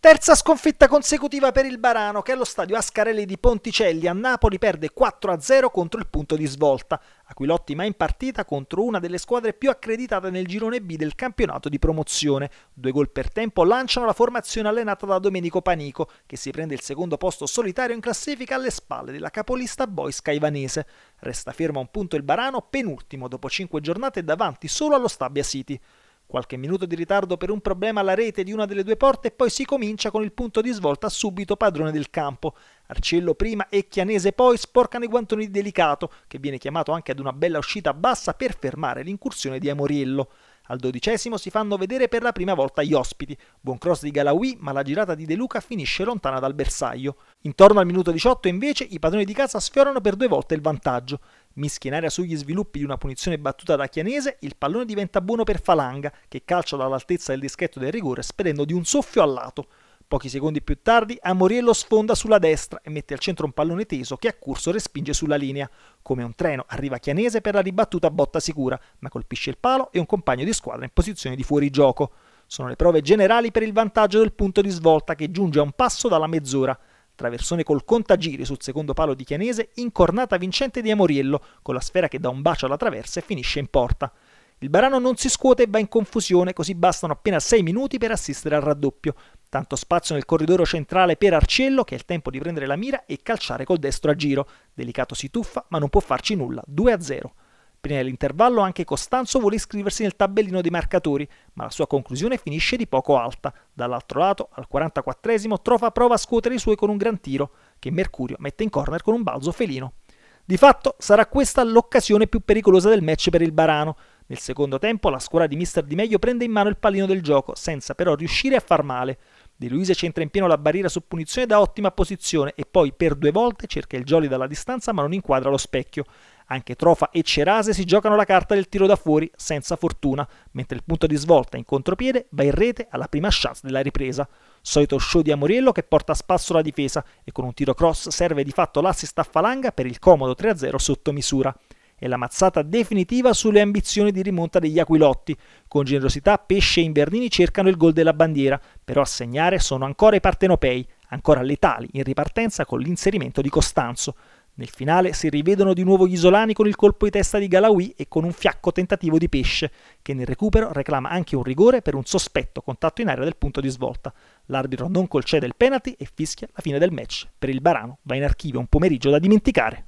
Terza sconfitta consecutiva per il Barano che allo stadio Ascarelli di Ponticelli a Napoli perde 4-0 contro il punto di svolta. Aquilotti ma in partita contro una delle squadre più accreditate nel girone B del campionato di promozione. Due gol per tempo lanciano la formazione allenata da Domenico Panico che si prende il secondo posto solitario in classifica alle spalle della capolista Boys Caivanese. Resta fermo a un punto il Barano penultimo dopo 5 giornate davanti solo allo Stabia City. Qualche minuto di ritardo per un problema alla rete di una delle due porte e poi si comincia con il punto di svolta subito padrone del campo. Arcello prima e Chianese poi sporcano i guantoni di Delicato, che viene chiamato anche ad una bella uscita bassa per fermare l'incursione di Amoriello. Al dodicesimo si fanno vedere per la prima volta gli ospiti. Buon cross di Galawi, ma la girata di De Luca finisce lontana dal bersaglio. Intorno al minuto 18 invece i padroni di casa sfiorano per due volte il vantaggio. Mischi in aria sugli sviluppi di una punizione battuta da Chianese, il pallone diventa buono per Falanga, che calcia dall'altezza del dischetto del rigore spedendo di un soffio al lato. Pochi secondi più tardi, Amoriello sfonda sulla destra e mette al centro un pallone teso che a corso respinge sulla linea. Come un treno arriva Chianese per la ribattuta a botta sicura, ma colpisce il palo e un compagno di squadra in posizione di fuorigioco. Sono le prove generali per il vantaggio del punto di svolta che giunge a un passo dalla mezz'ora traversone col contagiri sul secondo palo di Chianese, incornata vincente di Amoriello, con la sfera che dà un bacio alla traversa e finisce in porta. Il Barano non si scuote e va in confusione, così bastano appena 6 minuti per assistere al raddoppio. Tanto spazio nel corridoio centrale per Arcello, che ha il tempo di prendere la mira e calciare col destro a giro. Delicato si tuffa, ma non può farci nulla. 2-0. Prima dell'intervallo anche Costanzo vuole iscriversi nel tabellino dei marcatori, ma la sua conclusione finisce di poco alta. Dall'altro lato, al 44esimo, Trofa prova a scuotere i suoi con un gran tiro, che Mercurio mette in corner con un balzo felino. Di fatto sarà questa l'occasione più pericolosa del match per il Barano. Nel secondo tempo la squadra di Mister Di Meglio prende in mano il pallino del gioco, senza però riuscire a far male. De Luise centra in pieno la barriera su punizione da ottima posizione e poi per due volte cerca il jolly dalla distanza ma non inquadra lo specchio. Anche Trofa e Cerase si giocano la carta del tiro da fuori senza fortuna, mentre il punto di svolta in contropiede va in rete alla prima chance della ripresa. Solito show di Amoriello che porta a spasso la difesa e con un tiro cross serve di fatto l'assist a Falanga per il comodo 3-0 sotto misura e la mazzata definitiva sulle ambizioni di rimonta degli Aquilotti. Con generosità Pesce e Invernini cercano il gol della bandiera, però a segnare sono ancora i partenopei, ancora letali in ripartenza con l'inserimento di Costanzo. Nel finale si rivedono di nuovo gli isolani con il colpo di testa di Galawi e con un fiacco tentativo di Pesce, che nel recupero reclama anche un rigore per un sospetto contatto in aria del punto di svolta. L'arbitro non concede il penalty e fischia la fine del match. Per il Barano va in archivio un pomeriggio da dimenticare.